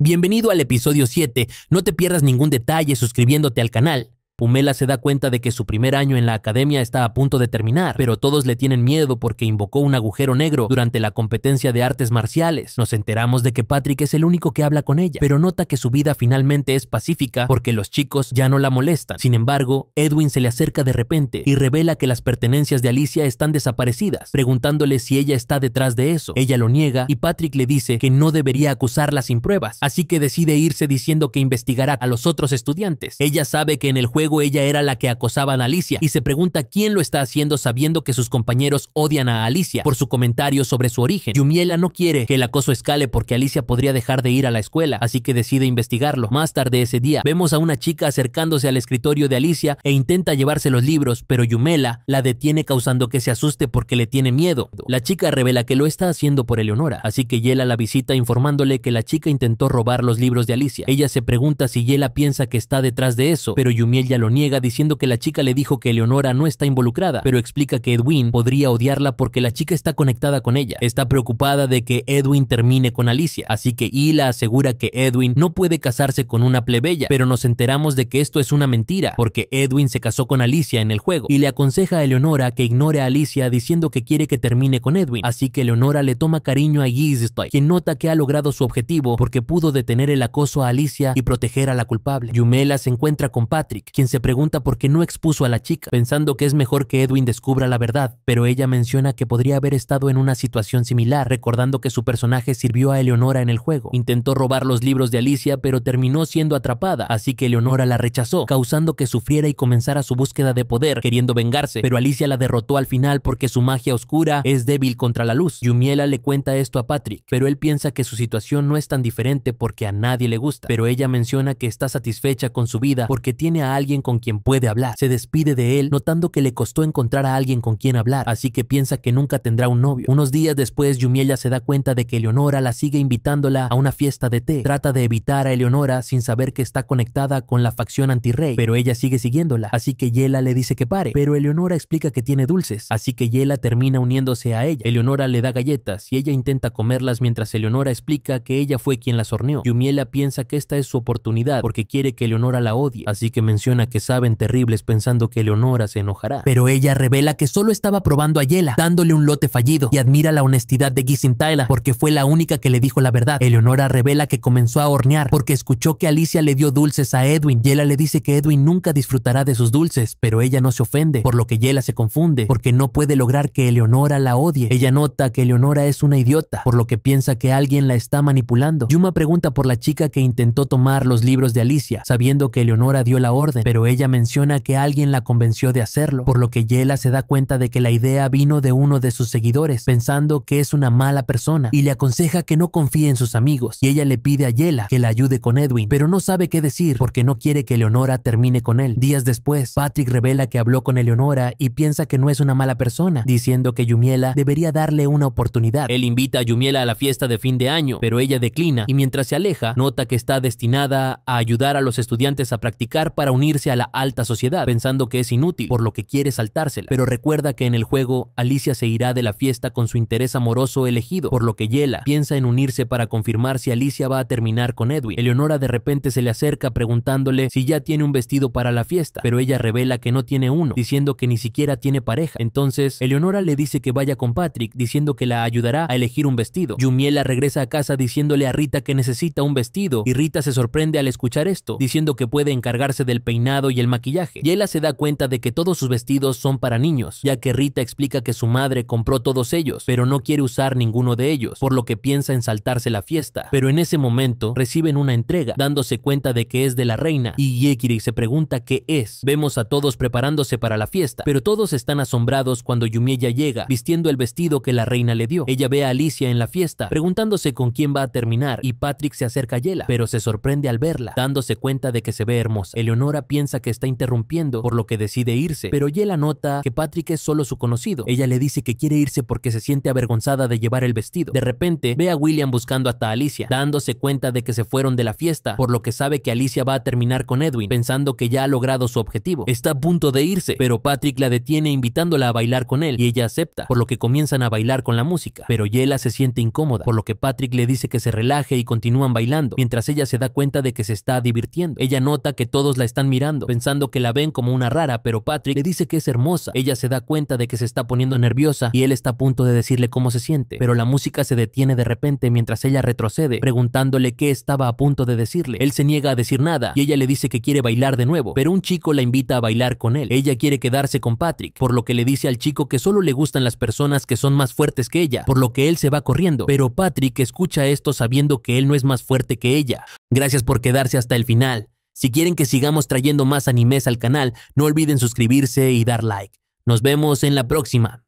Bienvenido al episodio 7, no te pierdas ningún detalle suscribiéndote al canal. Pumela se da cuenta de que su primer año en la academia está a punto de terminar, pero todos le tienen miedo porque invocó un agujero negro durante la competencia de artes marciales. Nos enteramos de que Patrick es el único que habla con ella, pero nota que su vida finalmente es pacífica porque los chicos ya no la molestan. Sin embargo, Edwin se le acerca de repente y revela que las pertenencias de Alicia están desaparecidas, preguntándole si ella está detrás de eso. Ella lo niega y Patrick le dice que no debería acusarla sin pruebas, así que decide irse diciendo que investigará a los otros estudiantes. Ella sabe que en el juego ella era la que acosaban a Alicia y se pregunta quién lo está haciendo sabiendo que sus compañeros odian a Alicia por su comentario sobre su origen. Yumiela no quiere que el acoso escale porque Alicia podría dejar de ir a la escuela, así que decide investigarlo. Más tarde ese día, vemos a una chica acercándose al escritorio de Alicia e intenta llevarse los libros, pero Yumela la detiene causando que se asuste porque le tiene miedo. La chica revela que lo está haciendo por Eleonora, así que Yela la visita informándole que la chica intentó robar los libros de Alicia. Ella se pregunta si Yela piensa que está detrás de eso, pero Yumiela lo niega diciendo que la chica le dijo que Eleonora no está involucrada, pero explica que Edwin podría odiarla porque la chica está conectada con ella. Está preocupada de que Edwin termine con Alicia, así que Hila asegura que Edwin no puede casarse con una plebeya, pero nos enteramos de que esto es una mentira, porque Edwin se casó con Alicia en el juego, y le aconseja a Eleonora que ignore a Alicia diciendo que quiere que termine con Edwin, así que Eleonora le toma cariño a Gizstoy, quien nota que ha logrado su objetivo porque pudo detener el acoso a Alicia y proteger a la culpable. Yumela se encuentra con Patrick, quien se pregunta por qué no expuso a la chica, pensando que es mejor que Edwin descubra la verdad, pero ella menciona que podría haber estado en una situación similar, recordando que su personaje sirvió a Eleonora en el juego. Intentó robar los libros de Alicia, pero terminó siendo atrapada, así que Eleonora la rechazó, causando que sufriera y comenzara su búsqueda de poder, queriendo vengarse, pero Alicia la derrotó al final porque su magia oscura es débil contra la luz. Yumiela le cuenta esto a Patrick, pero él piensa que su situación no es tan diferente porque a nadie le gusta, pero ella menciona que está satisfecha con su vida porque tiene a alguien con quien puede hablar. Se despide de él, notando que le costó encontrar a alguien con quien hablar, así que piensa que nunca tendrá un novio. Unos días después, Yumiela se da cuenta de que Eleonora la sigue invitándola a una fiesta de té. Trata de evitar a Eleonora sin saber que está conectada con la facción antirrey, pero ella sigue siguiéndola, así que Yela le dice que pare, pero Eleonora explica que tiene dulces, así que Yela termina uniéndose a ella. Eleonora le da galletas y ella intenta comerlas mientras Eleonora explica que ella fue quien las horneó. Yumiela piensa que esta es su oportunidad porque quiere que Eleonora la odie, así que menciona que saben terribles pensando que Eleonora se enojará, pero ella revela que solo estaba probando a Yela, dándole un lote fallido, y admira la honestidad de Tyler, porque fue la única que le dijo la verdad. Eleonora revela que comenzó a hornear porque escuchó que Alicia le dio dulces a Edwin. Yela le dice que Edwin nunca disfrutará de sus dulces, pero ella no se ofende, por lo que Yela se confunde, porque no puede lograr que Eleonora la odie. Ella nota que Eleonora es una idiota, por lo que piensa que alguien la está manipulando. Yuma pregunta por la chica que intentó tomar los libros de Alicia, sabiendo que Eleonora dio la orden, pero ella menciona que alguien la convenció de hacerlo, por lo que Yela se da cuenta de que la idea vino de uno de sus seguidores, pensando que es una mala persona, y le aconseja que no confíe en sus amigos, y ella le pide a Yela que la ayude con Edwin, pero no sabe qué decir porque no quiere que Leonora termine con él. Días después, Patrick revela que habló con Eleonora y piensa que no es una mala persona, diciendo que Yumiela debería darle una oportunidad. Él invita a Yumiela a la fiesta de fin de año, pero ella declina y mientras se aleja, nota que está destinada a ayudar a los estudiantes a practicar para unirse a la alta sociedad, pensando que es inútil, por lo que quiere saltársela. Pero recuerda que en el juego, Alicia se irá de la fiesta con su interés amoroso elegido, por lo que Yela piensa en unirse para confirmar si Alicia va a terminar con Edwin. Eleonora de repente se le acerca preguntándole si ya tiene un vestido para la fiesta, pero ella revela que no tiene uno, diciendo que ni siquiera tiene pareja. Entonces, Eleonora le dice que vaya con Patrick, diciendo que la ayudará a elegir un vestido. Yumiela regresa a casa diciéndole a Rita que necesita un vestido, y Rita se sorprende al escuchar esto, diciendo que puede encargarse del peinado y el maquillaje. Yela se da cuenta de que todos sus vestidos son para niños, ya que Rita explica que su madre compró todos ellos, pero no quiere usar ninguno de ellos, por lo que piensa en saltarse la fiesta. Pero en ese momento reciben una entrega, dándose cuenta de que es de la reina, y Yekiri se pregunta qué es. Vemos a todos preparándose para la fiesta, pero todos están asombrados cuando Yumiya llega, vistiendo el vestido que la reina le dio. Ella ve a Alicia en la fiesta, preguntándose con quién va a terminar, y Patrick se acerca a Yela, pero se sorprende al verla, dándose cuenta de que se ve hermosa. Eleonora piensa piensa que está interrumpiendo, por lo que decide irse, pero Yela nota que Patrick es solo su conocido. Ella le dice que quiere irse porque se siente avergonzada de llevar el vestido. De repente, ve a William buscando hasta Alicia, dándose cuenta de que se fueron de la fiesta, por lo que sabe que Alicia va a terminar con Edwin, pensando que ya ha logrado su objetivo. Está a punto de irse, pero Patrick la detiene invitándola a bailar con él, y ella acepta, por lo que comienzan a bailar con la música. Pero Yela se siente incómoda, por lo que Patrick le dice que se relaje y continúan bailando, mientras ella se da cuenta de que se está divirtiendo. Ella nota que todos la están mirando pensando que la ven como una rara, pero Patrick le dice que es hermosa. Ella se da cuenta de que se está poniendo nerviosa y él está a punto de decirle cómo se siente, pero la música se detiene de repente mientras ella retrocede, preguntándole qué estaba a punto de decirle. Él se niega a decir nada y ella le dice que quiere bailar de nuevo, pero un chico la invita a bailar con él. Ella quiere quedarse con Patrick, por lo que le dice al chico que solo le gustan las personas que son más fuertes que ella, por lo que él se va corriendo, pero Patrick escucha esto sabiendo que él no es más fuerte que ella. Gracias por quedarse hasta el final. Si quieren que sigamos trayendo más animes al canal, no olviden suscribirse y dar like. Nos vemos en la próxima.